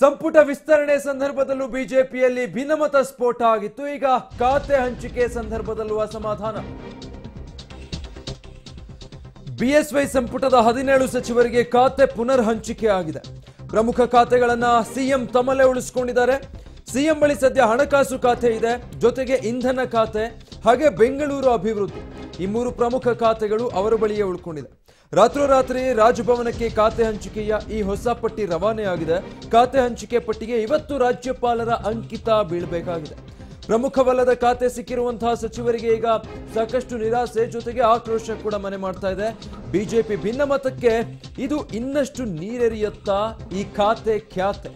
ಸಂಪುಟ ವಿಸ್ತರಣೆ ಸಂದರ್ಭದಲ್ಲೂ ಬಿಜೆಪಿಯಲ್ಲಿ ಭಿನ್ನಮತ ಸ್ಫೋಟ ಆಗಿತ್ತು ಈಗ ಖಾತೆ ಹಂಚಿಕೆ ಸಂದರ್ಭದಲ್ಲೂ ಅಸಮಾಧಾನ ಬಿಎಸ್ವೈ ಸಂಪುಟದ ಹದಿನೇಳು ಸಚಿವರಿಗೆ ಖಾತೆ ಪುನರ್ ಹಂಚಿಕೆ ಆಗಿದೆ ಪ್ರಮುಖ ಖಾತೆಗಳನ್ನ ಸಿಎಂ ತಮ್ಮಲ್ಲೇ ಉಳಿಸಿಕೊಂಡಿದ್ದಾರೆ ಸಿಎಂ ಬಳಿ ಸದ್ಯ ಹಣಕಾಸು ಖಾತೆ ಇದೆ ಜೊತೆಗೆ ಇಂಧನ ಖಾತೆ ಹಾಗೆ ಬೆಂಗಳೂರು ಅಭಿವೃದ್ಧಿ ಈ ಮೂರು ಪ್ರಮುಖ ಖಾತೆಗಳು ಅವರ ಬಳಿಯೇ ಉಳ್ಕೊಂಡಿದೆ ರಾತ್ರೋರಾತ್ರಿ ರಾಜಭವನಕ್ಕೆ ಖಾತೆ ಹಂಚಿಕೆಯ ಈ ಹೊಸ ಪಟ್ಟಿ ರವಾನೆಯಾಗಿದೆ ಖಾತೆ ಹಂಚಿಕೆ ಪಟ್ಟಿಗೆ ಇವತ್ತು ರಾಜ್ಯಪಾಲರ ಅಂಕಿತ ಬೀಳಬೇಕಾಗಿದೆ ಪ್ರಮುಖವಲ್ಲದ ಖಾತೆ ಸಿಕ್ಕಿರುವಂತಹ ಸಚಿವರಿಗೆ ಈಗ ಸಾಕಷ್ಟು ನಿರಾಸೆ ಜೊತೆಗೆ ಆಕ್ರೋಶ ಕೂಡ ಮನೆ ಮಾಡ್ತಾ ಇದೆ ಬಿಜೆಪಿ ಭಿನ್ನಮತಕ್ಕೆ ಇದು ಇನ್ನಷ್ಟು ನೀರೆರಿಯತ್ತ ಈ ಖಾತೆ ಖ್ಯಾತೆ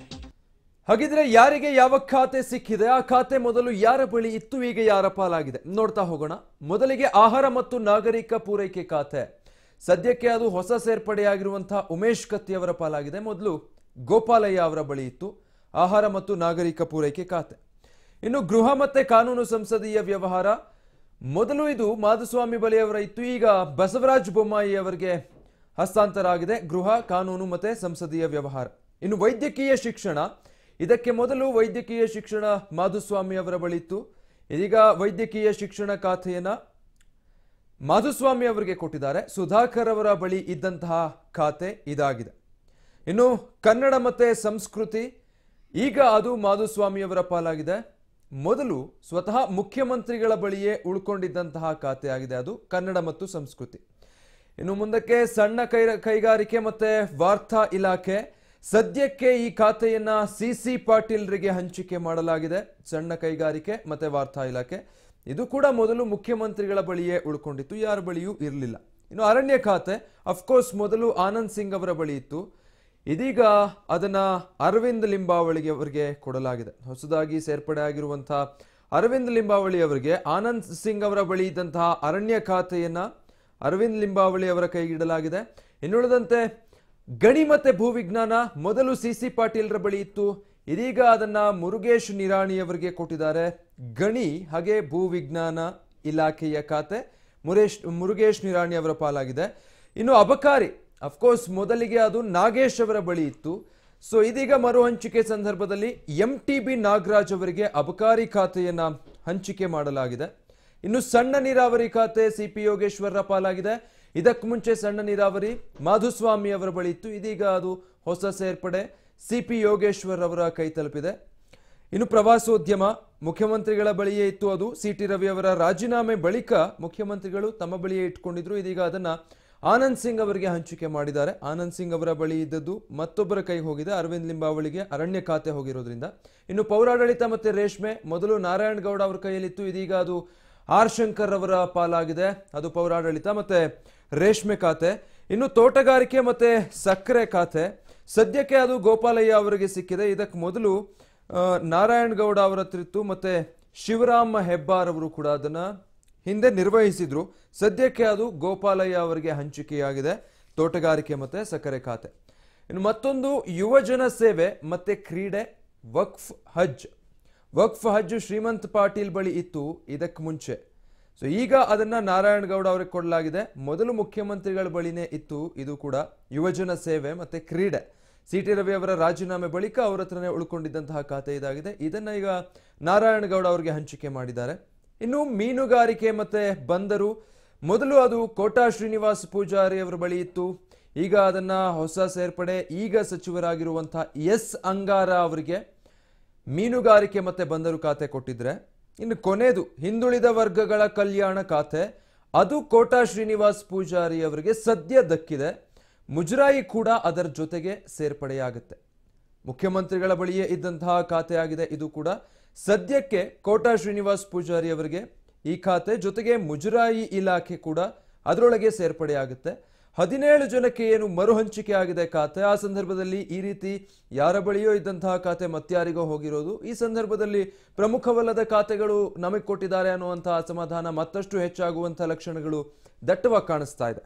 ಹಾಗಿದ್ರೆ ಯಾರಿಗೆ ಯಾವ ಖಾತೆ ಸಿಕ್ಕಿದೆ ಆ ಖಾತೆ ಮೊದಲು ಯಾರ ಬಳಿ ಇತ್ತು ಈಗ ಯಾರ ಪಾಲಾಗಿದೆ ನೋಡ್ತಾ ಹೋಗೋಣ ಮೊದಲಿಗೆ ಆಹಾರ ಮತ್ತು ನಾಗರಿಕ ಪೂರೈಕೆ ಖಾತೆ ಸದ್ಯಕ್ಕೆ ಅದು ಹೊಸ ಸೇರ್ಪಡೆಯಾಗಿರುವಂತಹ ಉಮೇಶ್ ಕತ್ತಿಯವರ ಪಾಲಾಗಿದೆ ಮೊದಲು ಗೋಪಾಲಯ್ಯ ಅವರ ಬಳಿ ಇತ್ತು ಆಹಾರ ಮತ್ತು ನಾಗರಿಕ ಪೂರೈಕೆ ಖಾತೆ ಇನ್ನು ಗೃಹ ಮತ್ತೆ ಕಾನೂನು ಸಂಸದೀಯ ವ್ಯವಹಾರ ಮೊದಲು ಇದು ಮಾಧುಸ್ವಾಮಿ ಬಳಿಯವರ ಇತ್ತು ಈಗ ಬಸವರಾಜ ಬೊಮ್ಮಾಯಿ ಅವರಿಗೆ ಹಸ್ತಾಂತರ ಆಗಿದೆ ಗೃಹ ಕಾನೂನು ಮತ್ತೆ ಸಂಸದೀಯ ವ್ಯವಹಾರ ಇನ್ನು ವೈದ್ಯಕೀಯ ಶಿಕ್ಷಣ ಇದಕ್ಕೆ ಮೊದಲು ವೈದ್ಯಕೀಯ ಶಿಕ್ಷಣ ಮಾಧುಸ್ವಾಮಿ ಅವರ ಬಳಿ ಇತ್ತು ಇದೀಗ ವೈದ್ಯಕೀಯ ಶಿಕ್ಷಣ ಖಾತೆಯನ್ನ ಮಾಧುಸ್ವಾಮಿ ಅವರಿಗೆ ಕೊಟ್ಟಿದ್ದಾರೆ ಸುಧಾಕರ್ ಅವರ ಬಳಿ ಇದ್ದಂತಹ ಖಾತೆ ಇದಾಗಿದೆ ಇನ್ನು ಕನ್ನಡ ಮತ್ತೆ ಸಂಸ್ಕೃತಿ ಈಗ ಅದು ಮಾಧುಸ್ವಾಮಿಯವರ ಪಾಲಾಗಿದೆ ಮೊದಲು ಸ್ವತಃ ಮುಖ್ಯಮಂತ್ರಿಗಳ ಬಳಿಯೇ ಉಳ್ಕೊಂಡಿದ್ದಂತಹ ಖಾತೆ ಆಗಿದೆ ಅದು ಕನ್ನಡ ಮತ್ತು ಸಂಸ್ಕೃತಿ ಇನ್ನು ಮುಂದಕ್ಕೆ ಸಣ್ಣ ಕೈ ಕೈಗಾರಿಕೆ ಮತ್ತು ವಾರ್ತಾ ಇಲಾಖೆ ಸದ್ಯಕ್ಕೆ ಈ ಖಾತೆಯನ್ನು ಸಿ ಸಿ ಪಾಟೀಲ್ರಿಗೆ ಹಂಚಿಕೆ ಮಾಡಲಾಗಿದೆ ಸಣ್ಣ ಕೈಗಾರಿಕೆ ಮತ್ತು ವಾರ್ತಾ ಇಲಾಖೆ ಇದು ಕೂಡ ಮೊದಲು ಮುಖ್ಯಮಂತ್ರಿಗಳ ಬಳಿಯೇ ಉಳ್ಕೊಂಡಿತ್ತು ಯಾರ ಬಳಿಯೂ ಇರಲಿಲ್ಲ ಇನ್ನು ಅರಣ್ಯ ಖಾತೆ ಅಫ್ಕೋರ್ಸ್ ಮೊದಲು ಆನಂದ್ ಸಿಂಗ್ ಅವರ ಬಳಿ ಇತ್ತು ಇದೀಗ ಅದನ್ನು ಅರವಿಂದ್ ಲಿಂಬಾವಳಿಗೆ ಅವರಿಗೆ ಕೊಡಲಾಗಿದೆ ಹೊಸದಾಗಿ ಸೇರ್ಪಡೆ ಆಗಿರುವಂತಹ ಅರವಿಂದ್ ಲಿಂಬಾವಳಿ ಅವರಿಗೆ ಆನಂದ್ ಸಿಂಗ್ ಅವರ ಬಳಿ ಇದ್ದಂತಹ ಅರಣ್ಯ ಖಾತೆಯನ್ನು ಅರವಿಂದ್ ಲಿಂಬಾವಳಿ ಅವರ ಕೈಗಿಡಲಾಗಿದೆ ಇನ್ನುಳಿದಂತೆ ಗಣಿ ಮತ್ತು ಭೂವಿಜ್ಞಾನ ಮೊದಲು ಸಿ ಸಿ ಪಾಟೀಲ್ರ ಬಳಿ ಇತ್ತು ಇದೀಗ ಅದನ್ನ ಮುರುಗೇಶ್ ನಿರಾಣಿಯವರಿಗೆ ಕೊಟ್ಟಿದ್ದಾರೆ ಗಣಿ ಹಾಗೆ ಭೂವಿಜ್ಞಾನ ಇಲಾಖೆಯ ಖಾತೆ ಮುರೇಶ್ ಮುರುಗೇಶ್ ನಿರಾಣಿ ಅವರ ಪಾಲಾಗಿದೆ ಇನ್ನು ಅಬಕಾರಿ ಅಫ್ಕೋರ್ಸ್ ಮೊದಲಿಗೆ ಅದು ನಾಗೇಶ್ ಅವರ ಬಳಿ ಇತ್ತು ಸೊ ಇದೀಗ ಮರು ಹಂಚಿಕೆ ಸಂದರ್ಭದಲ್ಲಿ ಎಂ ಟಿ ಬಿ ನಾಗರಾಜ್ ಅವರಿಗೆ ಅಬಕಾರಿ ಖಾತೆಯನ್ನ ಹಂಚಿಕೆ ಮಾಡಲಾಗಿದೆ ಇನ್ನು ಸಣ್ಣ ನೀರಾವರಿ ಖಾತೆ ಸಿ ಪಿ ಯೋಗೇಶ್ವರರ ಪಾಲಾಗಿದೆ ಇದಕ್ಕೂ ಮುಂಚೆ ಸಣ್ಣ ನೀರಾವರಿ ಮಾಧುಸ್ವಾಮಿ ಅವರ ಬಳಿ ಇತ್ತು ಇದೀಗ ಅದು ಹೊಸ ಸೇರ್ಪಡೆ ಸಿ ಪಿ ಯೋಗೇಶ್ವರ್ ಅವರ ಕೈ ತಲುಪಿದೆ ಇನ್ನು ಪ್ರವಾಸೋದ್ಯಮ ಮುಖ್ಯಮಂತ್ರಿಗಳ ಬಳಿಯೇ ಇತ್ತು ಅದು ಸಿ ಟಿ ರವಿ ಅವರ ರಾಜೀನಾಮೆ ಬಳಿಕ ಮುಖ್ಯಮಂತ್ರಿಗಳು ತಮ್ಮ ಬಳಿಯೇ ಇಟ್ಕೊಂಡಿದ್ರು ಇದೀಗ ಅದನ್ನ ಆನಂದ್ ಸಿಂಗ್ ಅವರಿಗೆ ಹಂಚಿಕೆ ಮಾಡಿದ್ದಾರೆ ಆನಂದ್ ಸಿಂಗ್ ಅವರ ಬಳಿ ಇದ್ದದ್ದು ಮತ್ತೊಬ್ಬರ ಕೈ ಹೋಗಿದೆ ಅರವಿಂದ್ ಲಿಂಬಾವಳಿಗೆ ಅರಣ್ಯ ಖಾತೆ ಹೋಗಿರೋದ್ರಿಂದ ಇನ್ನು ಪೌರಾಡಳಿತ ಮತ್ತೆ ರೇಷ್ಮೆ ಮೊದಲು ನಾರಾಯಣ್ ಗೌಡ ಅವರ ಕೈಯಲ್ಲಿತ್ತು ಇದೀಗ ಅದು ಆರ್ ಶಂಕರ್ ಅವರ ಪಾಲಾಗಿದೆ ಅದು ಪೌರಾಡಳಿತ ಮತ್ತೆ ರೇಷ್ಮೆ ಖಾತೆ ಇನ್ನು ತೋಟಗಾರಿಕೆ ಮತ್ತೆ ಸಕ್ಕರೆ ಖಾತೆ ಸದ್ಯಕ್ಕೆ ಅದು ಗೋಪಾಲಯ್ಯ ಅವರಿಗೆ ಸಿಕ್ಕಿದೆ ಇದಕ್ಕೆ ಮೊದಲು ಗೌಡ ಅವರ ಹತ್ರ ಮತ್ತೆ ಶಿವರಾಮ ಹೆಬ್ಬಾರ್ ಅವರು ಕೂಡ ಅದನ್ನ ಹಿಂದೆ ನಿರ್ವಹಿಸಿದ್ರು ಸದ್ಯಕ್ಕೆ ಅದು ಗೋಪಾಲಯ್ಯ ಅವರಿಗೆ ಹಂಚಿಕೆಯಾಗಿದೆ ತೋಟಗಾರಿಕೆ ಮತ್ತೆ ಸಕ್ಕರೆ ಖಾತೆ ಇನ್ನು ಮತ್ತೊಂದು ಯುವಜನ ಸೇವೆ ಮತ್ತೆ ಕ್ರೀಡೆ ವಕ್ಫ್ ಹಜ್ ವಕ್ಫ್ ಹಜ್ ಶ್ರೀಮಂತ್ ಪಾಟೀಲ್ ಬಳಿ ಇತ್ತು ಇದಕ್ಕೆ ಮುಂಚೆ ಸೊ ಈಗ ಅದನ್ನು ನಾರಾಯಣಗೌಡ ಅವರಿಗೆ ಕೊಡಲಾಗಿದೆ ಮೊದಲು ಮುಖ್ಯಮಂತ್ರಿಗಳ ಬಳಿನೇ ಇತ್ತು ಇದು ಕೂಡ ಯುವಜನ ಸೇವೆ ಮತ್ತೆ ಕ್ರೀಡೆ ಸಿ ಟಿ ರವಿ ಅವರ ರಾಜೀನಾಮೆ ಬಳಿಕ ಅವರ ಹತ್ರನೇ ಉಳ್ಕೊಂಡಿದ್ದಂತಹ ಖಾತೆ ಇದಾಗಿದೆ ಇದನ್ನ ಈಗ ನಾರಾಯಣಗೌಡ ಅವರಿಗೆ ಹಂಚಿಕೆ ಮಾಡಿದ್ದಾರೆ ಇನ್ನು ಮೀನುಗಾರಿಕೆ ಮತ್ತೆ ಬಂದರು ಮೊದಲು ಅದು ಕೋಟಾ ಶ್ರೀನಿವಾಸ್ ಪೂಜಾರಿ ಅವರ ಬಳಿ ಇತ್ತು ಈಗ ಅದನ್ನ ಹೊಸ ಸೇರ್ಪಡೆ ಈಗ ಸಚಿವರಾಗಿರುವಂತಹ ಎಸ್ ಅಂಗಾರ ಅವರಿಗೆ ಮೀನುಗಾರಿಕೆ ಮತ್ತೆ ಬಂದರು ಖಾತೆ ಕೊಟ್ಟಿದ್ರೆ ಇನ್ನು ಕೊನೆಯದು ಹಿಂದುಳಿದ ವರ್ಗಗಳ ಕಲ್ಯಾಣ ಖಾತೆ ಅದು ಕೋಟಾ ಶ್ರೀನಿವಾಸ್ ಪೂಜಾರಿ ಅವರಿಗೆ ಸದ್ಯ ದಕ್ಕಿದೆ ಮುಜರಾಯಿ ಕೂಡ ಅದರ ಜೊತೆಗೆ ಸೇರ್ಪಡೆಯಾಗುತ್ತೆ ಮುಖ್ಯಮಂತ್ರಿಗಳ ಬಳಿಯೇ ಇದ್ದಂತಹ ಆಗಿದೆ ಇದು ಕೂಡ ಸದ್ಯಕ್ಕೆ ಕೋಟಾ ಶ್ರೀನಿವಾಸ್ ಪೂಜಾರಿ ಅವರಿಗೆ ಈ ಖಾತೆ ಜೊತೆಗೆ ಮುಜರಾಯಿ ಇಲಾಖೆ ಕೂಡ ಅದರೊಳಗೆ ಸೇರ್ಪಡೆಯಾಗುತ್ತೆ ಹದಿನೇಳು ಜನಕ್ಕೆ ಏನು ಮರು ಹಂಚಿಕೆ ಆಗಿದೆ ಖಾತೆ ಆ ಸಂದರ್ಭದಲ್ಲಿ ಈ ರೀತಿ ಯಾರ ಬಳಿಯೋ ಇದ್ದಂತಹ ಖಾತೆ ಮತ್ತಾರಿಗೋ ಹೋಗಿರೋದು ಈ ಸಂದರ್ಭದಲ್ಲಿ ಪ್ರಮುಖವಲ್ಲದ ಖಾತೆಗಳು ನಮಗೆ ಕೊಟ್ಟಿದ್ದಾರೆ ಅನ್ನುವಂತಹ ಅಸಮಾಧಾನ ಮತ್ತಷ್ಟು ಹೆಚ್ಚಾಗುವಂತಹ ಲಕ್ಷಣಗಳು ದಟ್ಟವಾಗಿ ಕಾಣಿಸ್ತಾ ಇದೆ